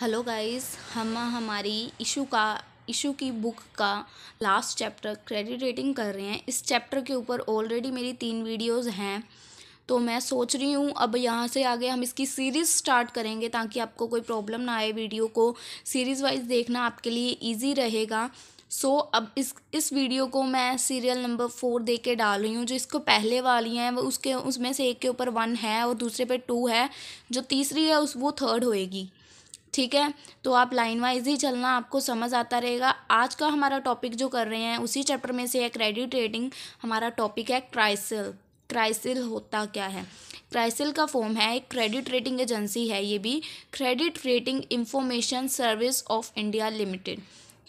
hello guys हम हमारी issue का इशू की बुक का लास्ट चैप्टर क्रेडिट रेटिंग कर रहे हैं इस चैप्टर के ऊपर ऑलरेडी मेरी तीन वीडियोस हैं तो मैं सोच रही हूँ अब यहाँ से आगे हम इसकी सीरीज़ स्टार्ट करेंगे ताकि आपको कोई प्रॉब्लम ना आए वीडियो को सीरीज़ वाइज देखना आपके लिए ईजी रहेगा सो so, अब इस इस वीडियो को मैं सीरियल नंबर फोर दे के डाल रही हूँ जो इसको पहले वाली हैं वो उसके उसमें से एक के ऊपर वन है और दूसरे पे टू है जो तीसरी है उस वो थर्ड होएगी ठीक है तो आप लाइन वाइज ही चलना आपको समझ आता रहेगा आज का हमारा टॉपिक जो कर रहे हैं उसी चैप्टर में से है क्रेडिट रेटिंग हमारा टॉपिक है क्राइसिल क्राइसिल होता क्या है क्राइसिल का फॉर्म है एक क्रेडिट रेटिंग एजेंसी है ये भी credit rating information service of India limited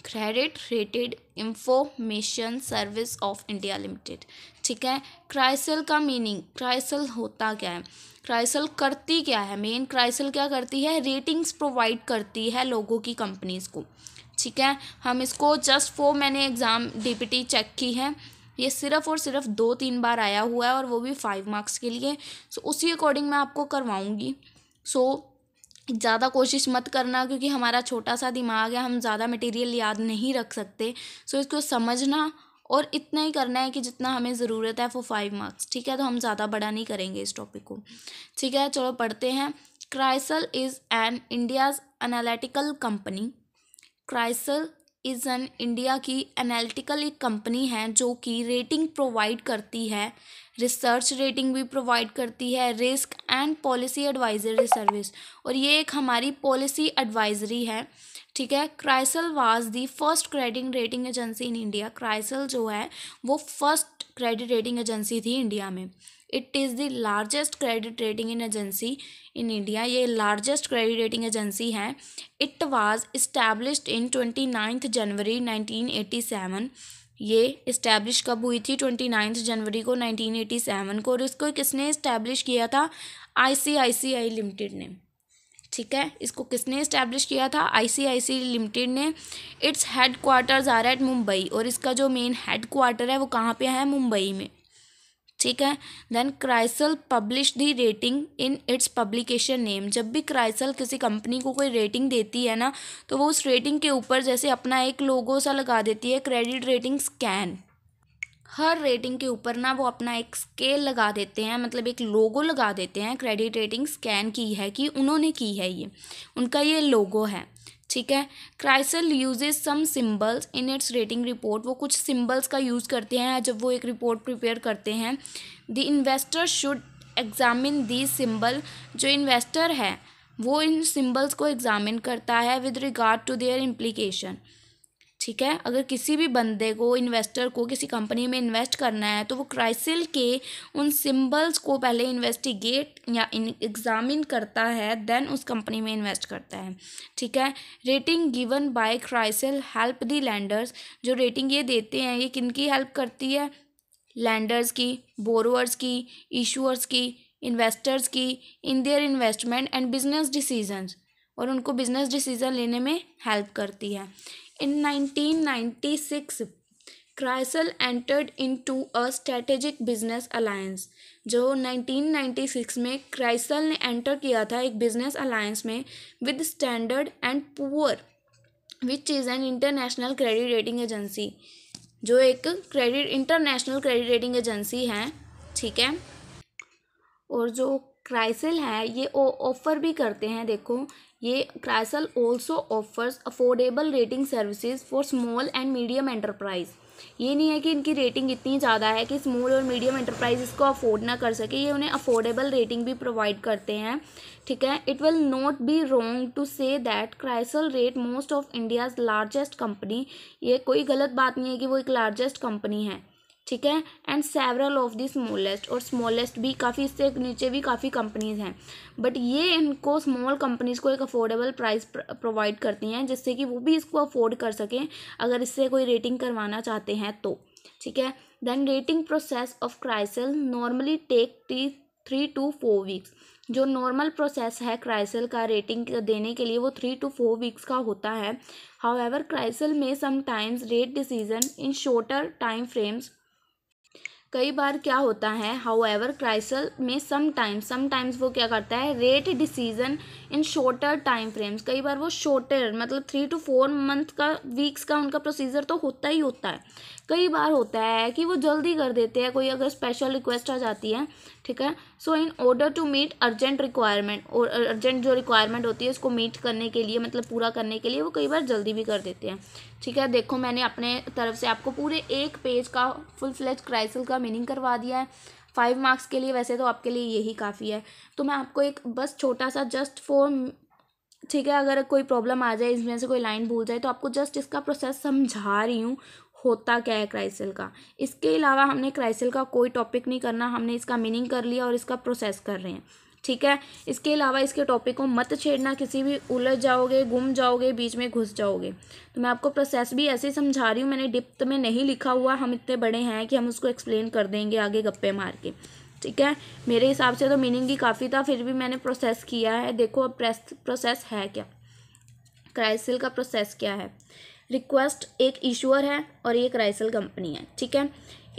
credit rated information service of India limited ठीक है क्राइसल का मीनिंग क्राइसल होता क्या है क्राइसल करती क्या है मेन क्राइसल क्या करती है रेटिंग्स प्रोवाइड करती है लोगों की कंपनीज़ को ठीक है हम इसको जस्ट फोर मैंने एग्ज़ाम डीपीटी चेक की है ये सिर्फ और सिर्फ दो तीन बार आया हुआ है और वो भी फाइव मार्क्स के लिए सो so, उसी अकॉर्डिंग मैं आपको करवाऊँगी सो so, ज़्यादा कोशिश मत करना क्योंकि हमारा छोटा सा दिमाग है हम ज़्यादा मटेरियल याद नहीं रख सकते सो so, इसको समझना और इतना ही करना है कि जितना हमें ज़रूरत है वो फाइव मार्क्स ठीक है तो हम ज़्यादा बड़ा नहीं करेंगे इस टॉपिक को ठीक है चलो पढ़ते हैं CRISIL is an India's analytical company CRISIL is an India की एनालिटिकल एक कंपनी है जो कि रेटिंग प्रोवाइड करती है रिसर्च रेटिंग भी प्रोवाइड करती है risk and policy advisory service और ये एक हमारी पॉलिसी एडवाइजरी है ठीक है CRISIL was the first credit rating agency in India CRISIL जो है वो फर्स्ट क्रेडिट रेटिंग एजेंसी थी इंडिया में it is the largest credit rating in agency in India ये लार्जेस्ट क्रेडिट रेटिंग एजेंसी है it was established in twenty ninth January nineteen eighty seven ये establish कब हुई थी ट्वेंटी नाइन्थ जनवरी को nineteen eighty seven को और इसको किसने इस्टेब्लिश किया था आई सी आई सी आई लिमिटेड ने ठीक है इसको किसने इस्टेब्लिश किया था आईसीआईसी लिमिटेड ने its headquarters are at Mumbai और इसका जो मेन हेड क्वार्टर है वो कहाँ पे है मुंबई में ठीक है then CRISIL publish the rating in its publication name जब भी क्राइसल किसी कंपनी को कोई रेटिंग देती है ना तो वो उस रेटिंग के ऊपर जैसे अपना एक लोगो सा लगा देती है क्रेडिट रेटिंग स्कैन हर रेटिंग के ऊपर ना वो अपना एक स्केल लगा देते हैं मतलब एक लोगो लगा देते हैं क्रेडिट रेटिंग स्कैन की है कि उन्होंने की है ये उनका ये लोगो है ठीक है CRISIL uses some symbols in its rating report वो कुछ सिम्बल्स का यूज़ करते हैं जब वो एक रिपोर्ट प्रिपेयर करते हैं the investor should examine the symbol जो इन्वेस्टर है वो इन सिम्बल्स को एग्जामिन करता है with regard to their implication ठीक है अगर किसी भी बंदे को इन्वेस्टर को किसी कंपनी में इन्वेस्ट करना है तो वो क्राइसिल के उन सिम्बल्स को पहले इन्वेस्टिगेट या एग्जामिन करता है देन उस कंपनी में इन्वेस्ट करता है ठीक है rating given by CRISIL help the lenders जो रेटिंग ये देते हैं ये किन की हेल्प करती है लैंडर्स की बोरोअर्स की इशूअर्स की इन्वेस्टर्स की in their investment and business decision और उनको बिजनेस डिसीज़न लेने में हेल्प करती है in 1996 CRISIL entered into a strategic business alliance जो 1996 में क्राइसल ने एंटर किया था एक बिजनेस अलायंस में with standard and poor which is an international credit rating agency जो एक credit international credit rating agency है ठीक है और जो क्राइसल है ये ऑफ़र भी करते हैं देखो ये CRISIL also offers affordable rating services for small and medium enterprise ये नहीं है कि इनकी रेटिंग इतनी ज़्यादा है कि स्मॉल और मीडियम एंटरप्राइज इसको अफोर्ड ना कर सके ये उन्हें अफोर्डेबल रेटिंग भी प्रोवाइड करते हैं ठीक है it will not be wrong to say that CRISIL rate most of India's largest company ये कोई गलत बात नहीं है कि वो एक लार्जेस्ट कंपनी है ठीक है and several of the smallest और स्मॉलेस्ट भी काफ़ी इससे नीचे भी काफ़ी कंपनीज हैं बट ये इनको स्मॉल कंपनीज को एक अफोर्डेबल प्राइस प्रोवाइड करती हैं जिससे कि वो भी इसको अफोर्ड कर सकें अगर इससे कोई रेटिंग करवाना चाहते हैं तो ठीक है then rating process of CRISIL normally take टी थ्री टू फोर वीक्स जो नॉर्मल प्रोसेस है क्राइसल का रेटिंग देने के लिए वो थ्री टू फोर वीक्स का होता है how however CRISIL may sometimes rate decision in shorter time frames कई बार क्या होता है how however CRISIL may sometimes sometimes वो क्या करता है rate decision in shorter time frames कई बार वो शॉर्टर मतलब थ्री टू फोर मंथ का वीक्स का उनका प्रोसीजर तो होता ही होता है कई बार होता है कि वो जल्दी कर देते हैं कोई अगर स्पेशल रिक्वेस्ट आ जाती है ठीक है so in order to meet urgent requirement और अर्जेंट जो रिक्वायरमेंट होती है उसको मीट करने के लिए मतलब पूरा करने के लिए वो कई बार जल्दी भी कर देते हैं ठीक है देखो मैंने अपने तरफ से आपको पूरे एक पेज का फुल फ्लेज क्राइसल का मीनिंग करवा दिया है फाइव मार्क्स के लिए वैसे तो आपके लिए यही काफ़ी है तो मैं आपको एक बस छोटा सा जस्ट फोर ठीक है अगर कोई प्रॉब्लम आ जाए इसमें से कोई लाइन भूल जाए तो आपको जस्ट इसका प्रोसेस समझा रही हूँ होता क्या है क्राइसिल का इसके अलावा हमने क्राइसिल का कोई टॉपिक नहीं करना हमने इसका मीनिंग कर लिया और इसका प्रोसेस कर रहे हैं ठीक है इसके अलावा इसके टॉपिक को मत छेड़ना किसी भी उलझ जाओगे घूम जाओगे बीच में घुस जाओगे तो मैं आपको प्रोसेस भी ऐसे ही समझा रही हूँ मैंने डिप्थ में नहीं लिखा हुआ हम इतने बड़े हैं कि हम उसको एक्सप्लेन कर देंगे आगे गप्पे मार के ठीक है मेरे हिसाब से तो मीनिंग ही काफ़ी था फिर भी मैंने प्रोसेस किया है देखो अब प्रोसेस है क्या क्राइसिल का प्रोसेस क्या है रिक्वेस्ट एक इशूअर है और ये क्राइसिल कंपनी है ठीक है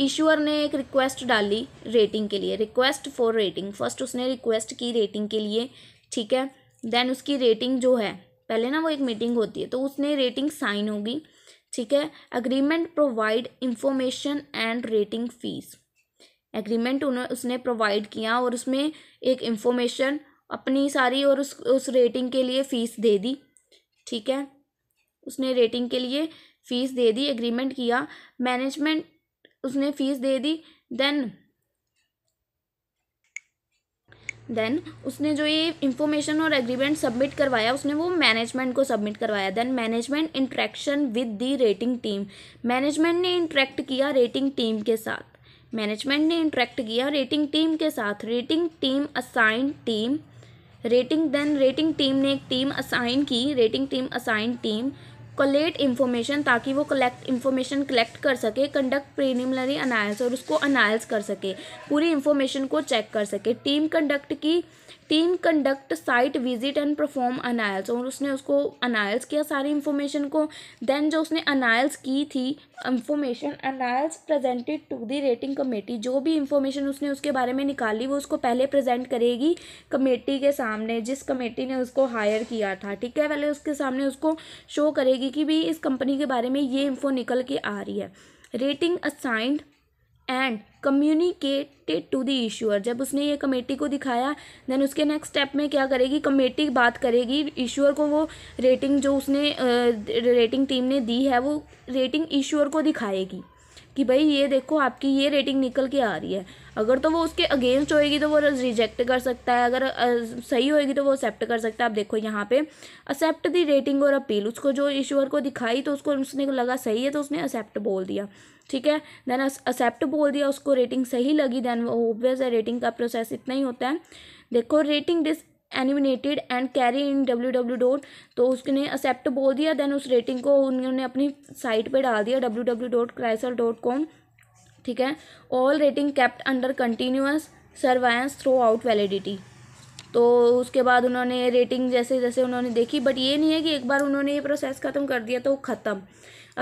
ईश्वर ने एक रिक्वेस्ट डाली रेटिंग के लिए रिक्वेस्ट फॉर रेटिंग फर्स्ट उसने रिक्वेस्ट की रेटिंग के लिए ठीक है देन उसकी रेटिंग जो है पहले ना वो एक मीटिंग होती है तो उसने रेटिंग साइन होगी ठीक है agreement provide information and rating fees agreement उन्हें उसने प्रोवाइड किया और उसमें एक इंफॉर्मेशन अपनी सारी और उस उस रेटिंग के लिए फ़ीस दे दी ठीक है उसने रेटिंग के लिए फ़ीस दे दी एग्रीमेंट किया मैनेजमेंट उसने फीस दे दी देन देन उसने जो ये इंफॉर्मेशन और एग्रीमेंट सबमिट करवाया उसने वो मैनेजमेंट को सबमिट करवाया then management interaction with the rating team management ने इंट्रैक्ट किया रेटिंग टीम के साथ मैनेजमेंट ने इंट्रैक्ट किया रेटिंग टीम के साथ rating team assign team rating then rating team ने एक टीम असाइन की rating team assign team collect information ताकि वो कलेक्ट इन्फॉर्मेशन कलेक्ट कर सके कंडक्ट प्रीलिमिनरी अनायल्स और उसको अनायल्स कर सके पूरी इन्फॉर्मेशन को चेक कर सके टीम कंडक्ट की team conduct site visit and perform analysis और उसने उसको अनायल्स किया सारी इंफॉर्मेशन को देन जो उसने अनायल्स की थी information analysis presented to the rating committee जो भी इंफॉर्मेशन उसने उसके बारे में निकाली वो उसको पहले प्रेजेंट करेगी कमेटी के सामने जिस कमेटी ने उसको हायर किया था ठीक है पहले उसके सामने उसको शो करेगी कि भाई इस कंपनी के बारे में ये इन्फो निकल के आ रही है rating assigned and communicated to the issuer जब उसने ये कमेटी को दिखाया देन उसके नेक्स्ट स्टेप में क्या करेगी कमेटी बात करेगी इशूअर को वो रेटिंग जो उसने रेटिंग टीम ने दी है वो रेटिंग इशूअर को दिखाएगी कि भाई ये देखो आपकी ये रेटिंग निकल के आ रही है अगर तो वो उसके अगेंस्ट होएगी तो वो रिजेक्ट कर सकता है अगर सही होएगी तो वो एक्सेप्ट कर सकता है आप देखो यहाँ पे एक्सेप्ट दी रेटिंग और अपील उसको जो ईश्वर को दिखाई तो उसको उसने लगा सही है तो उसने एक्सेप्ट बोल दिया ठीक है देन एक्सेप्ट बोल दिया उसको रेटिंग सही लगी देन वो ओबियस है रेटिंग का प्रोसेस इतना ही होता है देखो rating disseminated and carry in W W dot तो उसने एक्सेप्ट बोल दिया देन उस रेटिंग को उन्होंने अपनी साइट पे डाल दिया W W dot CRISIL dot com ठीक है all rating kept under continuous surveillance throughout validity तो उसके बाद उन्होंने रेटिंग जैसे जैसे उन्होंने देखी बट ये नहीं है कि एक बार उन्होंने ये प्रोसेस ख़त्म कर दिया तो ख़त्म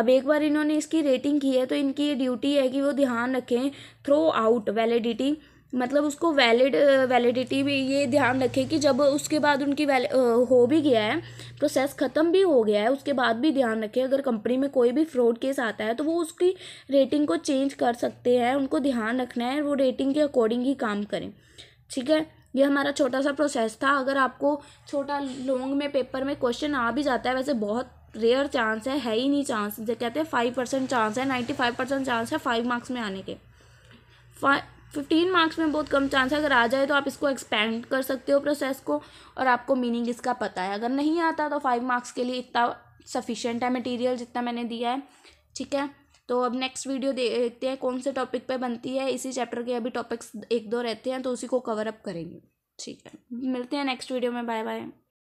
अब एक बार इन्होंने इसकी रेटिंग की है तो इनकी ये ड्यूटी है कि वो ध्यान रखें थ्रो आउट वैलिडिटी मतलब उसको वैलिड वैलिडिटी भी ये ध्यान रखें कि जब उसके बाद उनकी वैल हो भी गया है प्रोसेस ख़त्म भी हो गया है उसके बाद भी ध्यान रखें अगर कंपनी में कोई भी फ्रॉड केस आता है तो वो उसकी रेटिंग को चेंज कर सकते हैं उनको ध्यान रखना है वो रेटिंग के अकॉर्डिंग ही काम करें ठीक है ये हमारा छोटा सा प्रोसेस था अगर आपको छोटा लॉन्ग में पेपर में क्वेश्चन आ भी जाता है वैसे बहुत रेयर चांस है है ही नहीं चांस जो कहते हैं फाइव परसेंट चांस है नाइन्टी फाइव परसेंट चांस है फाइव मार्क्स में आने के फाइव फिफ्टीन मार्क्स में बहुत कम चांस है अगर आ जाए तो आप इसको एक्सपेंड कर सकते हो प्रोसेस को और आपको मीनिंग इसका पता है अगर नहीं आता तो फाइव मार्क्स के लिए इतना सफिशेंट है मटेरियल जितना मैंने दिया है ठीक है तो अब नेक्स्ट वीडियो देखते हैं कौन से टॉपिक पे बनती है इसी चैप्टर के अभी टॉपिक्स एक दो रहते हैं तो उसी को कवर अप करेंगे ठीक है मिलते हैं नेक्स्ट वीडियो में बाय बाय